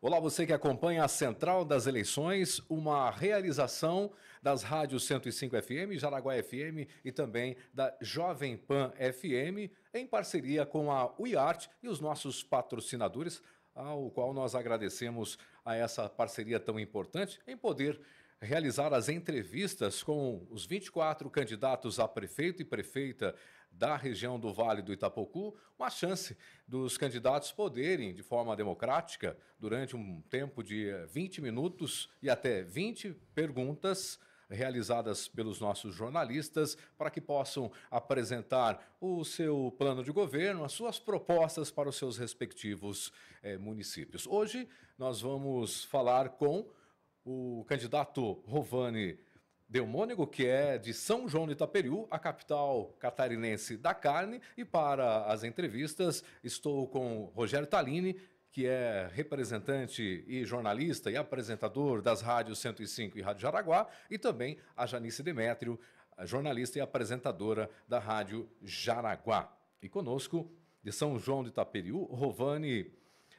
Olá, você que acompanha a Central das Eleições, uma realização das rádios 105 FM, Jaraguá FM e também da Jovem Pan FM, em parceria com a UiArt e os nossos patrocinadores, ao qual nós agradecemos a essa parceria tão importante em poder realizar as entrevistas com os 24 candidatos a prefeito e prefeita da região do Vale do Itapocu, uma chance dos candidatos poderem, de forma democrática, durante um tempo de 20 eh, minutos e até 20 perguntas, realizadas pelos nossos jornalistas para que possam apresentar o seu plano de governo, as suas propostas para os seus respectivos eh, municípios. Hoje nós vamos falar com o candidato Rovani Delmônigo, que é de São João de Itaperiú, a capital catarinense da carne. E para as entrevistas, estou com Rogério Talini, que é representante e jornalista e apresentador das rádios 105 e Rádio Jaraguá, e também a Janice Demétrio, jornalista e apresentadora da Rádio Jaraguá. E conosco, de São João de Itaperiú, Rovani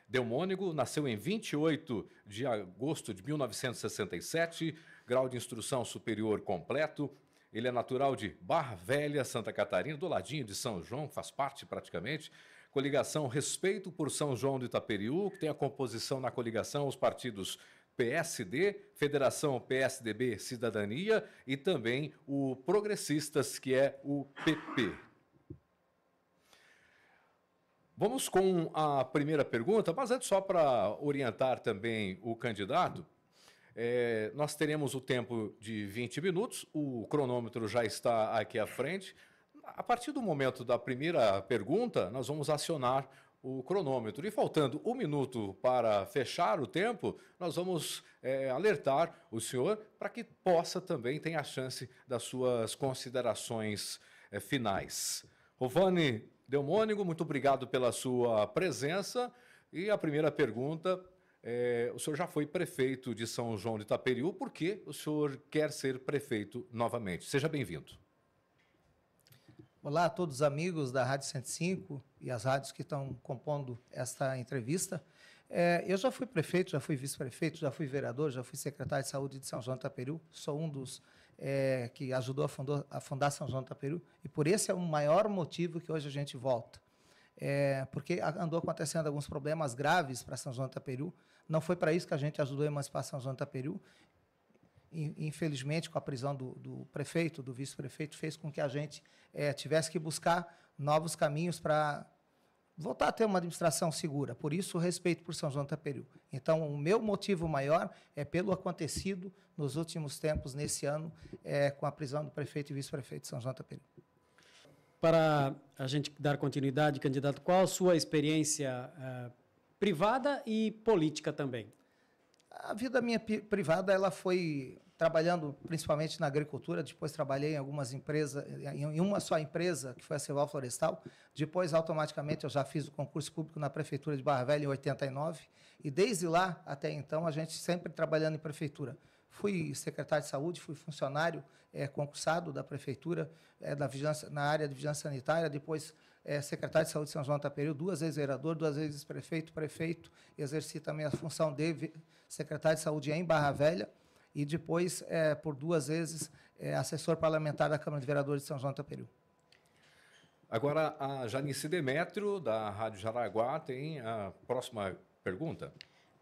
Delmônigo nasceu em 28 de agosto de 1967, grau de instrução superior completo. Ele é natural de Barra Velha, Santa Catarina, do ladinho de São João, faz parte praticamente. Coligação Respeito por São João do Itaperiú, que tem a composição na coligação os partidos PSD, Federação PSDB Cidadania e também o Progressistas, que é o PP. Vamos com a primeira pergunta, mas antes, só para orientar também o candidato, é, nós teremos o tempo de 20 minutos, o cronômetro já está aqui à frente. A partir do momento da primeira pergunta, nós vamos acionar o cronômetro. E faltando um minuto para fechar o tempo, nós vamos é, alertar o senhor para que possa também ter a chance das suas considerações é, finais. Rovani Delmônigo, muito obrigado pela sua presença. E a primeira pergunta é, o senhor já foi prefeito de São João de Itaperiú, por que o senhor quer ser prefeito novamente? Seja bem-vindo. Olá a todos os amigos da Rádio 105 e as rádios que estão compondo esta entrevista. É, eu já fui prefeito, já fui vice-prefeito, já fui vereador, já fui secretário de saúde de São João de Itaperiú, sou um dos é, que ajudou a, fundou, a fundar São João do Taperu, e por esse é o maior motivo que hoje a gente volta. É, porque andou acontecendo alguns problemas graves para São João do Taperu, não foi para isso que a gente ajudou a emancipar São João do Taperu, infelizmente, com a prisão do, do prefeito, do vice-prefeito, fez com que a gente é, tivesse que buscar novos caminhos para voltar tá, a ter uma administração segura. Por isso, o respeito por São João do Taperiú. Então, o meu motivo maior é pelo acontecido nos últimos tempos, nesse ano, é, com a prisão do prefeito e vice-prefeito de São João do Taperiú. Para a gente dar continuidade, candidato, qual a sua experiência eh, privada e política também? A vida minha privada ela foi trabalhando principalmente na agricultura, depois trabalhei em algumas empresas, em uma só empresa, que foi a Ceval Florestal. Depois, automaticamente, eu já fiz o concurso público na Prefeitura de Barra Velha, em 89. E desde lá até então, a gente sempre trabalhando em prefeitura. Fui secretário de saúde, fui funcionário é, concursado da prefeitura, é, da vigilância, na área de vigilância sanitária, depois é, secretário de saúde de São João do duas vezes vereador, duas vezes prefeito, prefeito, exerci também a função de secretário de saúde em Barra Velha e depois, é, por duas vezes, é, assessor parlamentar da Câmara de Vereadores de São João do Taperiú. Agora, a Janice Demetrio, da Rádio Jaraguá, tem a próxima pergunta.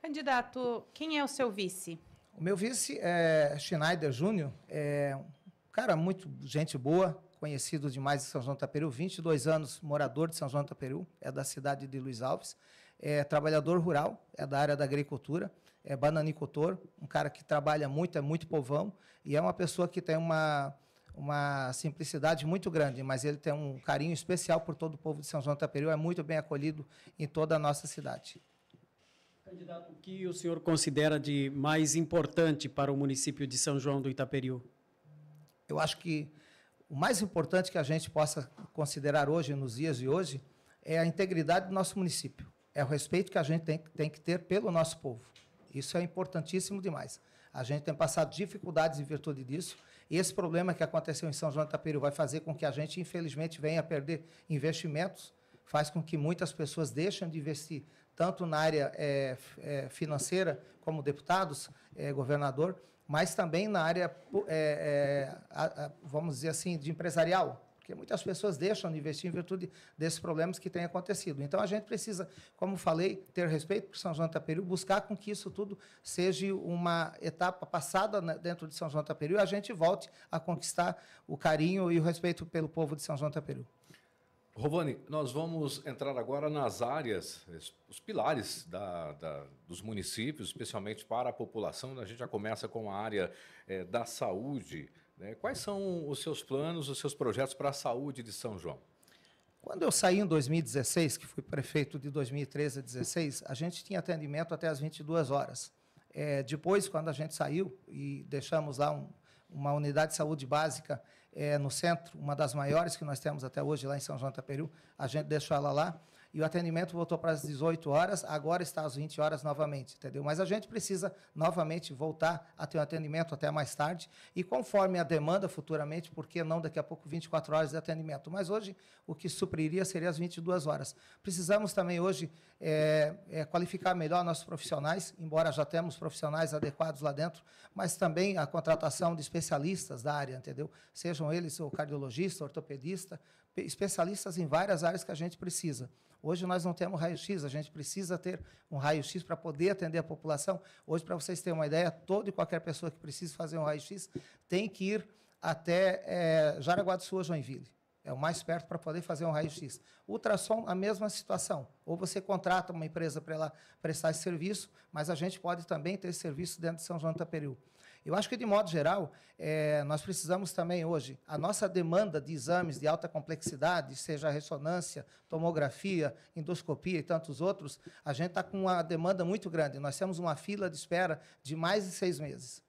Candidato, quem é o seu vice? O meu vice é Schneider Júnior, é um cara muito gente boa, conhecido demais de São João do Taperu, 22 anos morador de São João do Taperu, é da cidade de Luiz Alves, é trabalhador rural, é da área da agricultura, é bananicultor, um cara que trabalha muito, é muito povão, e é uma pessoa que tem uma, uma simplicidade muito grande, mas ele tem um carinho especial por todo o povo de São João do Taperiu, é muito bem acolhido em toda a nossa cidade. Candidato, o que o senhor considera de mais importante para o município de São João do Itaperiú? Eu acho que o mais importante que a gente possa considerar hoje, nos dias de hoje, é a integridade do nosso município. É o respeito que a gente tem, tem que ter pelo nosso povo. Isso é importantíssimo demais. A gente tem passado dificuldades em virtude disso. Esse problema que aconteceu em São João do Tapeiro vai fazer com que a gente, infelizmente, venha a perder investimentos, faz com que muitas pessoas deixem de investir tanto na área é, financeira, como deputados, é, governador, mas também na área, é, vamos dizer assim, de empresarial porque muitas pessoas deixam de investir em virtude desses problemas que têm acontecido. Então, a gente precisa, como falei, ter respeito por São João do buscar com que isso tudo seja uma etapa passada né, dentro de São João do e a gente volte a conquistar o carinho e o respeito pelo povo de São João do Rovani, nós vamos entrar agora nas áreas, os pilares da, da, dos municípios, especialmente para a população. A gente já começa com a área é, da saúde. Né? Quais são os seus planos, os seus projetos para a saúde de São João? Quando eu saí em 2016, que fui prefeito de 2013 a 2016, a gente tinha atendimento até as 22 horas. É, depois, quando a gente saiu e deixamos lá um, uma unidade de saúde básica é, no centro, uma das maiores que nós temos até hoje lá em São João da Peru, a gente deixou ela lá e o atendimento voltou para as 18 horas, agora está às 20 horas novamente, entendeu? Mas a gente precisa novamente voltar a ter um atendimento até mais tarde e conforme a demanda futuramente, porque não daqui a pouco 24 horas de atendimento. Mas hoje o que supriria seria as 22 horas. Precisamos também hoje é, é, qualificar melhor nossos profissionais, embora já temos profissionais adequados lá dentro, mas também a contratação de especialistas da área, entendeu? Sejam eles o cardiologista, ortopedista, especialistas em várias áreas que a gente precisa. Hoje nós não temos raio-x, a gente precisa ter um raio-x para poder atender a população. Hoje, para vocês terem uma ideia, toda e qualquer pessoa que precisa fazer um raio-x tem que ir até é, Jaraguá do Sul, Joinville. É o mais perto para poder fazer um raio-x. Ultrassom, a mesma situação. Ou você contrata uma empresa para ela prestar esse serviço, mas a gente pode também ter esse serviço dentro de São João do Taperiú. Eu acho que, de modo geral, é, nós precisamos também hoje, a nossa demanda de exames de alta complexidade, seja ressonância, tomografia, endoscopia e tantos outros, a gente está com uma demanda muito grande. Nós temos uma fila de espera de mais de seis meses,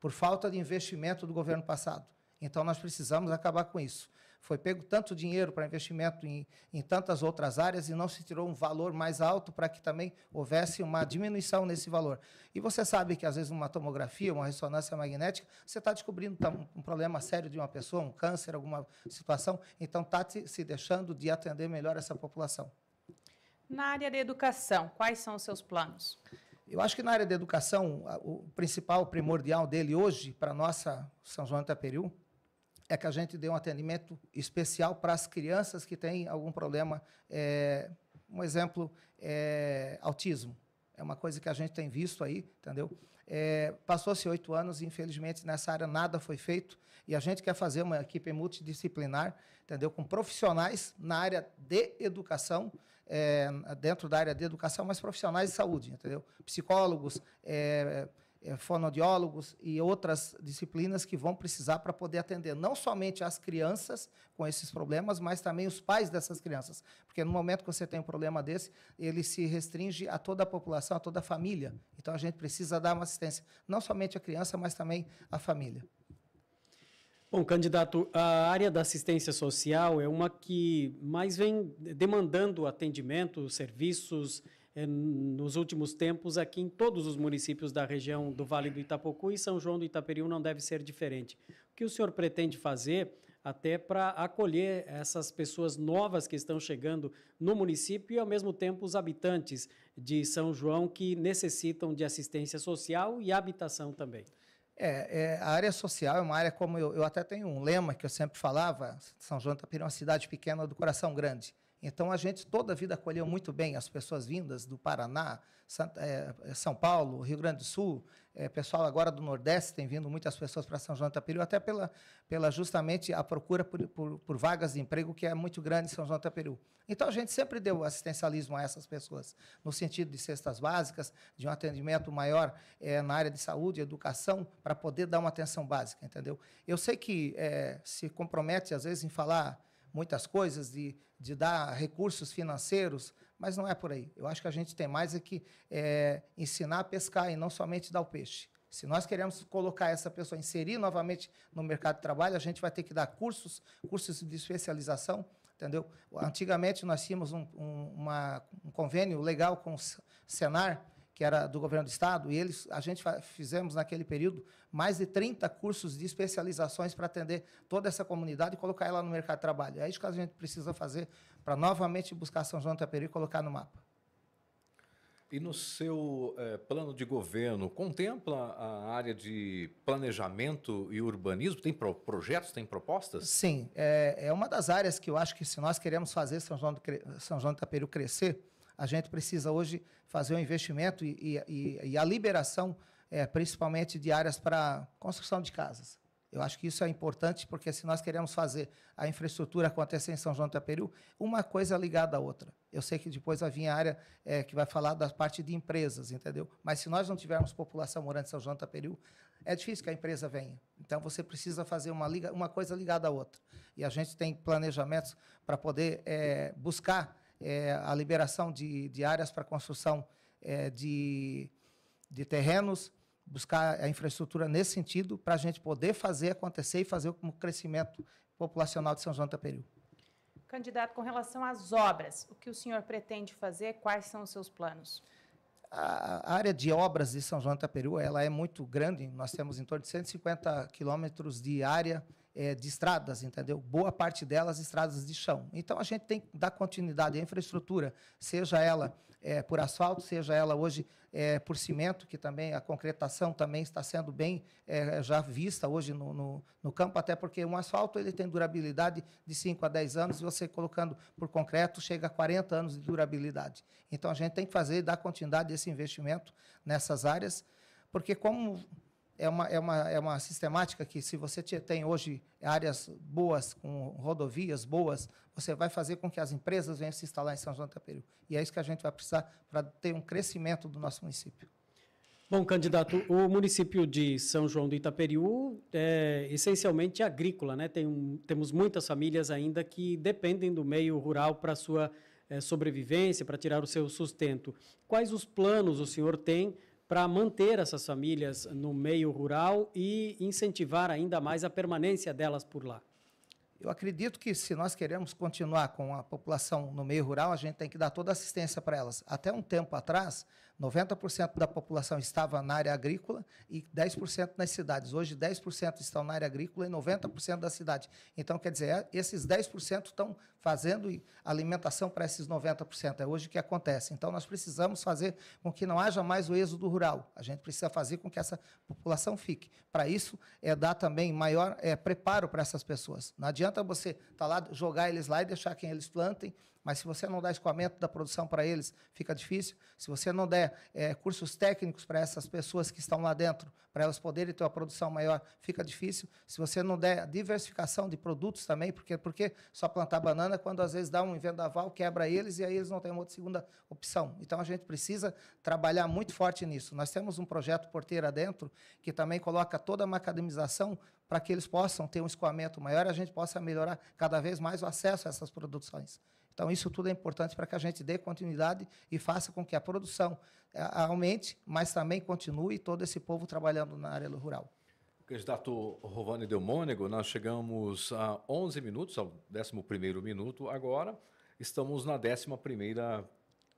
por falta de investimento do governo passado. Então, nós precisamos acabar com isso. Foi pego tanto dinheiro para investimento em, em tantas outras áreas e não se tirou um valor mais alto para que também houvesse uma diminuição nesse valor. E você sabe que, às vezes, uma tomografia, uma ressonância magnética, você está descobrindo um problema sério de uma pessoa, um câncer, alguma situação, então está se deixando de atender melhor essa população. Na área da educação, quais são os seus planos? Eu acho que na área da educação, o principal, primordial dele hoje, para a nossa São João da Peru, é que a gente dê um atendimento especial para as crianças que têm algum problema. É, um exemplo é autismo. É uma coisa que a gente tem visto aí, entendeu? É, Passou-se oito anos e, infelizmente, nessa área nada foi feito. E a gente quer fazer uma equipe multidisciplinar, entendeu? Com profissionais na área de educação, é, dentro da área de educação, mas profissionais de saúde, entendeu? Psicólogos, é, é, fonoaudiólogos e outras disciplinas que vão precisar para poder atender não somente as crianças com esses problemas, mas também os pais dessas crianças. Porque no momento que você tem um problema desse, ele se restringe a toda a população, a toda a família. Então a gente precisa dar uma assistência, não somente à criança, mas também à família. Bom, candidato, a área da assistência social é uma que mais vem demandando atendimento, serviços, é, nos últimos tempos aqui em todos os municípios da região do Vale do Itapocu e São João do Itaperiú não deve ser diferente. O que o senhor pretende fazer até para acolher essas pessoas novas que estão chegando no município e ao mesmo tempo os habitantes de São João que necessitam de assistência social e habitação também? É, é, a área social é uma área como eu, eu até tenho um lema que eu sempre falava, São João do Itaperiú é uma cidade pequena do coração grande. Então a gente toda a vida acolheu muito bem as pessoas vindas do Paraná, eh, eh, São Paulo, Rio Grande do Sul, eh, pessoal agora do Nordeste tem vindo muitas pessoas para São João do Itaperiú, até pela, pela justamente a procura por, por, por, vagas de emprego que é muito grande em São João do Itaperiú. Então a gente sempre deu assistencialismo a essas pessoas, no sentido de cestas básicas, de um atendimento maior é, na área de saúde, educação, para poder dar uma atenção básica, entendeu? Eu sei que é, se compromete às vezes em falar muitas coisas, de, de dar recursos financeiros, mas não é por aí. Eu acho que a gente tem mais é que é, ensinar a pescar e não somente dar o peixe. Se nós queremos colocar essa pessoa, inserir novamente no mercado de trabalho, a gente vai ter que dar cursos, cursos de especialização, entendeu? Antigamente nós tínhamos um, um, uma, um convênio legal com o Senar, que era do governo do estado, e eles, a gente fizemos naquele período mais de 30 cursos de especializações para atender toda essa comunidade e colocar ela no mercado de trabalho. É isso que a gente precisa fazer para novamente buscar São João do Taperi e colocar no mapa. E no seu eh, plano de governo, contempla a área de planejamento e urbanismo? Tem pro projetos, tem propostas? Sim, é, é, uma das áreas que eu acho que se nós queremos fazer São João do, São João do Taperu crescer, a gente precisa hoje fazer um investimento e, e, e a liberação, é, principalmente de áreas para construção de casas. Eu acho que isso é importante, porque se nós queremos fazer a infraestrutura acontecer em São João do Itaperiú, uma coisa é ligada à outra. Eu sei que depois vai vir a área é, que vai falar da parte de empresas, entendeu? Mas se nós não tivermos população morando em São João do Itaperiú, é difícil que a empresa venha. Então você precisa fazer uma, liga, uma coisa ligada à outra. E a gente tem planejamentos para poder é, buscar é, a liberação de, de áreas para construção é, de, de terrenos, buscar a infraestrutura nesse sentido para a gente poder fazer acontecer e fazer o crescimento populacional de São João da Peru. Candidato, com relação às obras, o que o senhor pretende fazer? Quais são os seus planos? A área de obras de São João do Itaperiú ela é muito grande. Nós temos em torno de 150 quilômetros de área é, de estradas, entendeu? Boa parte delas estradas de chão. Então a gente tem que dar continuidade à infraestrutura, seja ela é, por asfalto, seja ela hoje é, por cimento, que também a concretação também está sendo bem é, já vista hoje no, no, no, campo, até porque um asfalto ele tem durabilidade de 5 a 10 anos e você colocando por concreto chega a 40 anos de durabilidade. Então a gente tem que fazer dar continuidade a esse investimento nessas áreas, porque como é uma, é, uma, é uma sistemática que, se você tem hoje áreas boas, com rodovias boas, você vai fazer com que as empresas venham se instalar em São João do Itaperiú. E é isso que a gente vai precisar para ter um crescimento do nosso município. Bom, candidato, o município de São João do Itaperiú é essencialmente agrícola, né? Tem um, temos muitas famílias ainda que dependem do meio rural para sua é, sobrevivência, para tirar o seu sustento. Quais os planos o senhor tem para manter essas famílias no meio rural e incentivar ainda mais a permanência delas por lá? Eu acredito que se nós queremos continuar com a população no meio rural, a gente tem que dar toda a assistência para elas. Até um tempo atrás, 90% da população estava na área agrícola e 10% nas cidades. Hoje, 10% estão na área agrícola e 90% da cidade. Então, quer dizer, é, esses 10% estão fazendo alimentação para esses 90%. É hoje que acontece. Então, nós precisamos fazer com que não haja mais o êxodo rural. A gente precisa fazer com que essa população fique. Para isso, é dar também maior é, preparo para essas pessoas. Não adianta você estar tá lá, jogar eles lá e deixar quem eles plantem mas se você não dá escoamento da produção para eles, fica difícil. Se você não der é, cursos técnicos para essas pessoas que estão lá dentro, para elas poderem ter uma produção maior, fica difícil. Se você não der diversificação de produtos também, porque, porque só plantar banana é quando às vezes dá um vendaval, quebra eles e aí eles não têm outra segunda opção. Então a gente precisa trabalhar muito forte nisso. Nós temos um projeto Porteira Dentro que também coloca toda a macadamização para que eles possam ter um escoamento maior e a gente possa melhorar cada vez mais o acesso a essas produções. Então, isso tudo é importante para que a gente dê continuidade e faça com que a produção é, aumente, mas também continue todo esse povo trabalhando na área rural. Candidato Rovani Delmônego, nós chegamos a 11 minutos, ao 11 minuto agora. Estamos na 11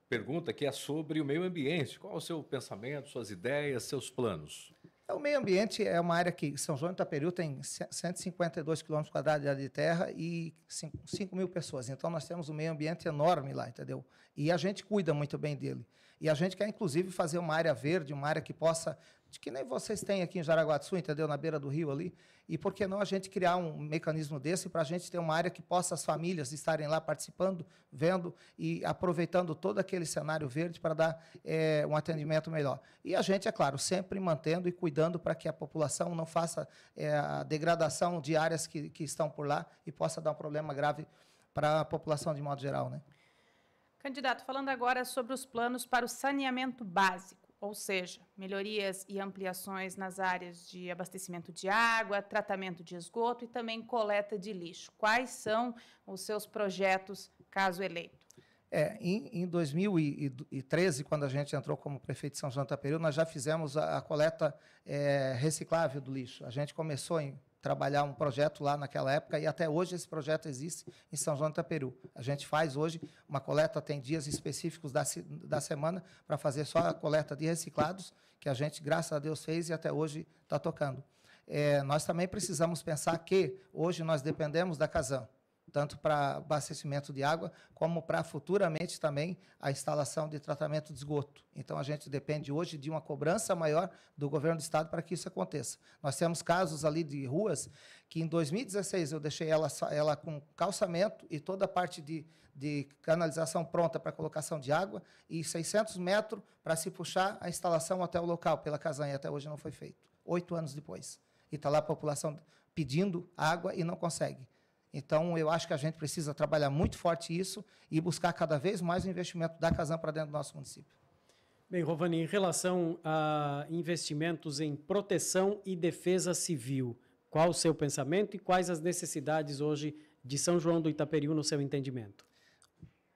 pergunta, que é sobre o meio ambiente. Qual é o seu pensamento, suas ideias, seus planos? Então, o meio ambiente é uma área que São João do Itaperiú tem 152 quilômetros quadrados de terra e 5, 5 mil pessoas. Então, nós temos um meio ambiente enorme lá, entendeu? E a gente cuida muito bem dele. E a gente quer, inclusive, fazer uma área verde, uma área que possa de que nem vocês têm aqui em Sul, entendeu? Na beira do rio ali. E por que não a gente criar um mecanismo desse para a gente ter uma área que possa as famílias estarem lá participando, vendo e aproveitando todo aquele cenário verde para dar é, um atendimento melhor. E a gente, é claro, sempre mantendo e cuidando para que a população não faça é, a degradação de áreas que, que estão por lá e possa dar um problema grave para a população de modo geral, né? Candidato, falando agora sobre os planos para o saneamento básico ou seja, melhorias e ampliações nas áreas de abastecimento de água, tratamento de esgoto e também coleta de lixo. Quais são os seus projetos, caso eleito? É, em, em 2013, quando a gente entrou como prefeito de São João do Peru, nós já fizemos a, a coleta é, reciclável do lixo. A gente começou em trabalhar um projeto lá naquela época e até hoje esse projeto existe em São João do Itaperu. A gente faz hoje uma coleta, tem dias específicos da, da semana para fazer só a coleta de reciclados, que a gente, graças a Deus, fez e até hoje está tocando. É, nós também precisamos pensar que hoje nós dependemos da casam tanto para abastecimento de água, como para futuramente também a instalação de tratamento de esgoto. Então, a gente depende hoje de uma cobrança maior do governo do estado para que isso aconteça. Nós temos casos ali de ruas que em 2016 eu deixei ela, ela com calçamento e toda a parte de, de canalização pronta para colocação de água e 600 metros para se puxar a instalação até o local, pela casanha, até hoje não foi feito, oito anos depois. E está lá a população pedindo água e não consegue. Então, eu acho que a gente precisa trabalhar muito forte isso e buscar cada vez mais o investimento da Casam para dentro do nosso município. Bem, Rovani, em relação a investimentos em proteção e defesa civil, qual o seu pensamento e quais as necessidades hoje de São João do Itaperiú no seu entendimento?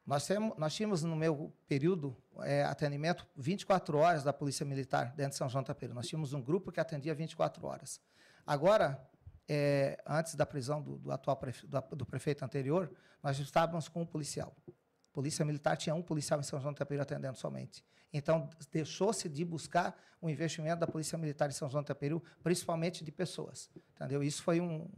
Nós, temos, nós tínhamos no meu período é, atendimento 24 horas da Polícia Militar dentro de São João do Itaperiú. Nós tínhamos um grupo que atendia 24 horas. Agora, é, antes da prisão do, do atual prefe, do, do, prefeito anterior, nós estávamos com um policial. A Polícia Militar tinha um policial em São João do Taperi atendendo somente. Então, deixou-se de buscar o investimento da Polícia Militar em São João do Taperi, principalmente de pessoas. Entendeu? Isso foi um,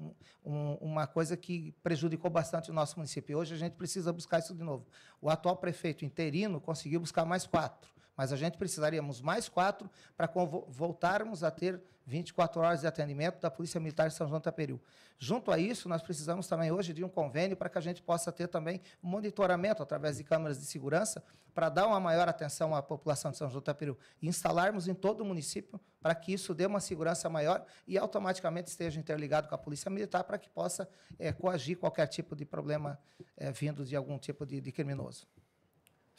um, uma coisa que prejudicou bastante o nosso município. Hoje, a gente precisa buscar isso de novo. O atual prefeito interino conseguiu buscar mais quatro, mas a gente precisaríamos mais quatro para voltarmos a ter 24 horas de atendimento da Polícia Militar de São João do Taperiu. Junto a isso, nós precisamos também hoje de um convênio para que a gente possa ter também monitoramento através de câmeras de segurança para dar uma maior atenção à população de São João do Taperiu e instalarmos em todo o município para que isso dê uma segurança maior e automaticamente esteja interligado com a Polícia Militar para que possa é, coagir qualquer tipo de problema é, vindo de algum tipo de, de criminoso.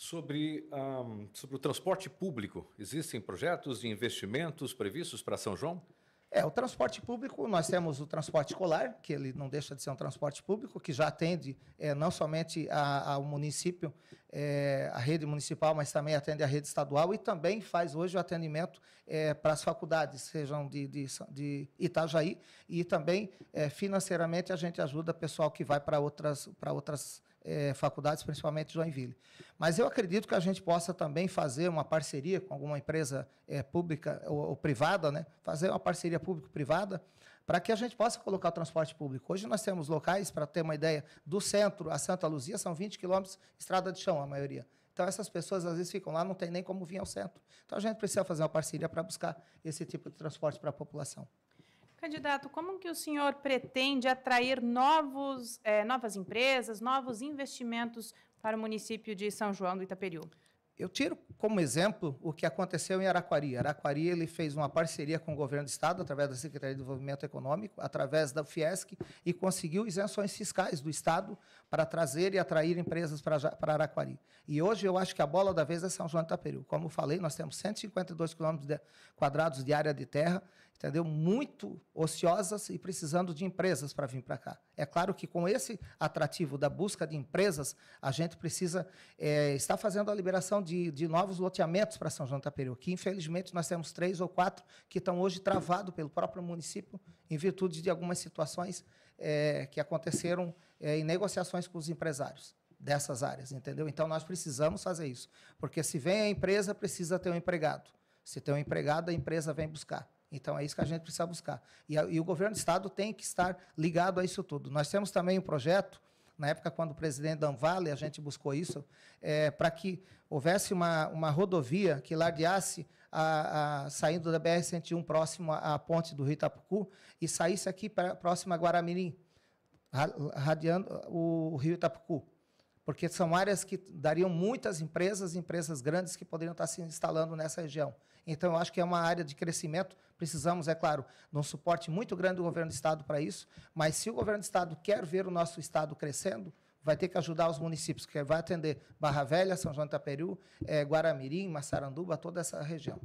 Sobre, um, ah, sobre o transporte público, existem projetos de investimentos previstos para São João? É, o transporte público, nós temos o transporte escolar, que ele não deixa de ser um transporte público, que já atende é, não somente ao município, é, a rede municipal, mas também atende a rede estadual e também faz hoje o atendimento é, para as faculdades, sejam de, de, de Itajaí, e também é, financeiramente a gente ajuda pessoal que vai para outras, para outras é, faculdades, principalmente Joinville. Mas eu acredito que a gente possa também fazer uma parceria com alguma empresa é, pública ou, ou, privada, né? fazer uma parceria público-privada, para que a gente possa colocar o transporte público. Hoje nós temos locais, para ter uma ideia, do centro a Santa Luzia, são 20 quilômetros, estrada de chão, a maioria. Então, essas pessoas às vezes ficam lá, não tem nem como vir ao centro. Então, a gente precisa fazer uma parceria para buscar esse tipo de transporte para a população. Candidato, como que o senhor pretende atrair novos, é, novas empresas, novos investimentos para o município de São João do Itaperiú? Eu tiro como exemplo o que aconteceu em Araquari. Araquari ele fez uma parceria com o governo do estado através da Secretaria de Desenvolvimento Econômico, através da Fiesc e conseguiu isenções fiscais do estado para trazer e atrair empresas para, para Araquari. E hoje eu acho que a bola da vez é São João do Itaperiú. Como falei, nós temos 152 quilômetros quadrados de área de terra entendeu? Muito ociosas e precisando de empresas para vir para cá. É claro que com esse atrativo da busca de empresas, a gente precisa é, estar fazendo a liberação de, de novos loteamentos para São João Taperiú, que infelizmente nós temos três ou quatro que estão hoje travados pelo próprio município em virtude de algumas situações é, que aconteceram é, em negociações com os empresários dessas áreas, entendeu? Então nós precisamos fazer isso, porque se vem a empresa, precisa ter um empregado. Se tem um empregado, a empresa vem buscar. Então é isso que a gente precisa buscar. E, a, e o governo do estado tem que estar ligado a isso tudo. Nós temos também um projeto na época quando o presidente da a gente buscou isso, é, para que houvesse uma, uma rodovia que lardeasse a, a, saindo da BR-101 próximo à, à, ponte do Rio Itapucu e saísse aqui pra, próximo a Guaramirim, radiando o, o Rio Itapucu. Porque são áreas que dariam muitas empresas, empresas grandes que poderiam estar se instalando nessa região. Então, eu acho que é uma área de crescimento. Precisamos, é claro, de um suporte muito grande do governo do Estado para isso, mas se o governo do Estado quer ver o nosso Estado crescendo, vai ter que ajudar os municípios, que vai atender Barra Velha, São João do Itaperiú, é, Guaramirim, Massaranduba, toda essa região.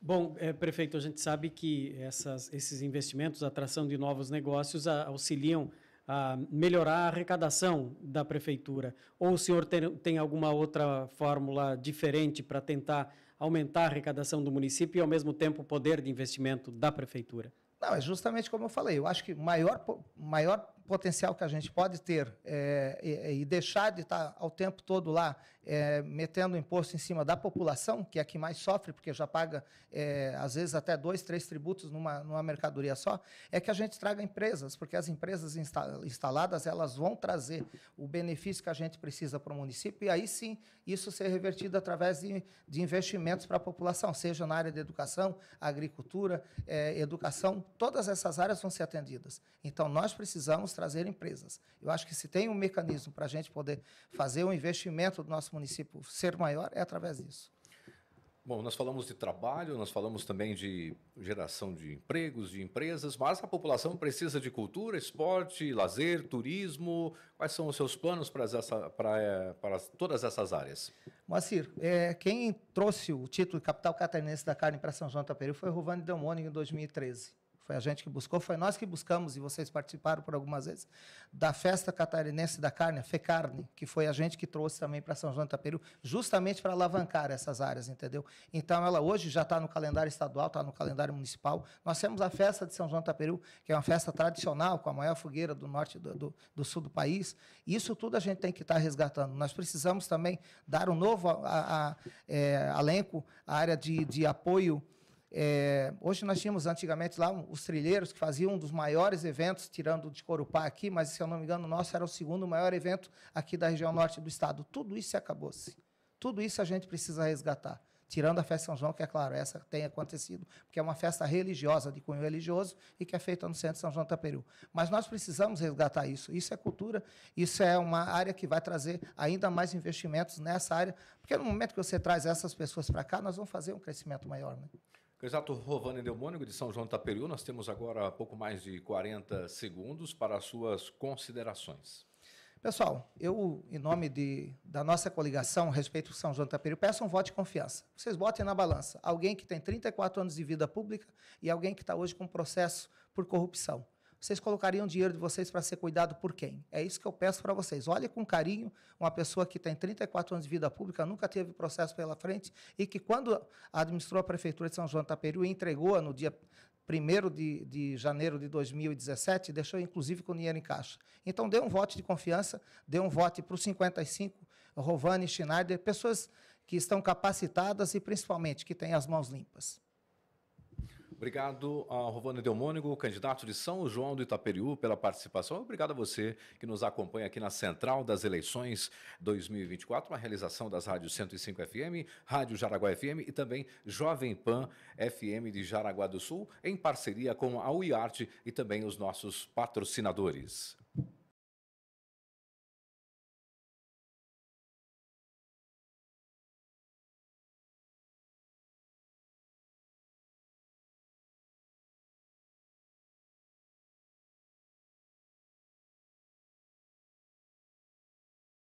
Bom, é, prefeito, a gente sabe que essas, esses investimentos, a atração de novos negócios, a, auxiliam a melhorar a arrecadação da prefeitura. Ou o senhor tem, tem alguma outra fórmula diferente para tentar aumentar a arrecadação do município e, ao mesmo tempo, o poder de investimento da prefeitura? Não, é justamente como eu falei. Eu acho que o maior, maior potencial que a gente pode ter é, e, e, deixar de estar ao tempo todo lá é, metendo imposto em cima da população, que é a que mais sofre, porque já paga, é, às vezes, até dois, três tributos numa, numa mercadoria só, é que a gente traga empresas, porque as empresas insta instaladas elas vão trazer o benefício que a gente precisa para o município, e aí sim isso ser revertido através de, de investimentos para a população, seja na área de educação, agricultura, é, educação, todas essas áreas vão ser atendidas. Então, nós precisamos trazer empresas. Eu acho que se tem um mecanismo para a gente poder fazer o um investimento do nosso município ser maior, é através disso. Bom, nós falamos de trabalho, nós falamos também de geração de empregos, de empresas, mas a população precisa de cultura, esporte, lazer, turismo. Quais são os seus planos para, essa, eh, para, para todas essas áreas? Moacir, é, quem trouxe o título de capital catarinense da carne para São João do Taperi foi Rovani Delmoni em 2013. Foi a gente que buscou, foi nós que buscamos, e vocês participaram por algumas vezes, da festa catarinense da carne, a FECARNE, que foi a gente que trouxe também para São João do Taperu, justamente para alavancar essas áreas, entendeu? Então, ela hoje já está no calendário estadual, está no calendário municipal. Nós temos a festa de São João do Taperu, que é uma festa tradicional, com a maior fogueira do norte do, do, do sul do país. Isso tudo a gente tem que estar tá resgatando. Nós precisamos também dar um novo a, a, é, alenco à área de, de apoio é, hoje nós tínhamos antigamente lá os trilheiros que faziam um dos maiores eventos, tirando de Corupá aqui, mas se eu não me engano, o nosso era o segundo maior evento aqui da região norte do estado. Tudo isso acabou-se. Tudo isso a gente precisa resgatar. Tirando a festa São João, que é claro, essa tem acontecido, porque é uma festa religiosa, de cunho religioso, e que é feita no centro de São João do Peru. Mas nós precisamos resgatar isso. Isso é cultura, isso é uma área que vai trazer ainda mais investimentos nessa área, porque no momento que você traz essas pessoas para cá, nós vamos fazer um crescimento maior. Né? Candidato Rovani Delmônigo, de São João do Taperiú, nós temos agora pouco mais de 40 segundos para as suas considerações. Pessoal, eu, em nome de, da nossa coligação, respeito ao São João do Taperiú, peço um voto de confiança. Vocês botem na balança alguém que tem 34 anos de vida pública e alguém que está hoje com processo por corrupção vocês colocariam o dinheiro de vocês para ser cuidado por quem? É isso que eu peço para vocês. Olhe com carinho uma pessoa que tem 34 anos de vida pública, nunca teve processo pela frente e que, quando administrou a Prefeitura de São João da Taperu e entregou-a no dia 1 de, de janeiro de 2017, deixou inclusive com dinheiro em caixa. Então, dê um voto de confiança, dê um voto para os 55, Rovani, Schneider, pessoas que estão capacitadas e, principalmente, que têm as mãos limpas. Obrigado a Rovana Delmônigo, candidato de São João do Itaperiú, pela participação. Obrigado a você que nos acompanha aqui na Central das Eleições 2024, uma realização das rádios 105 FM, Rádio Jaraguá FM e também Jovem Pan FM de Jaraguá do Sul, em parceria com a UIART e também os nossos patrocinadores.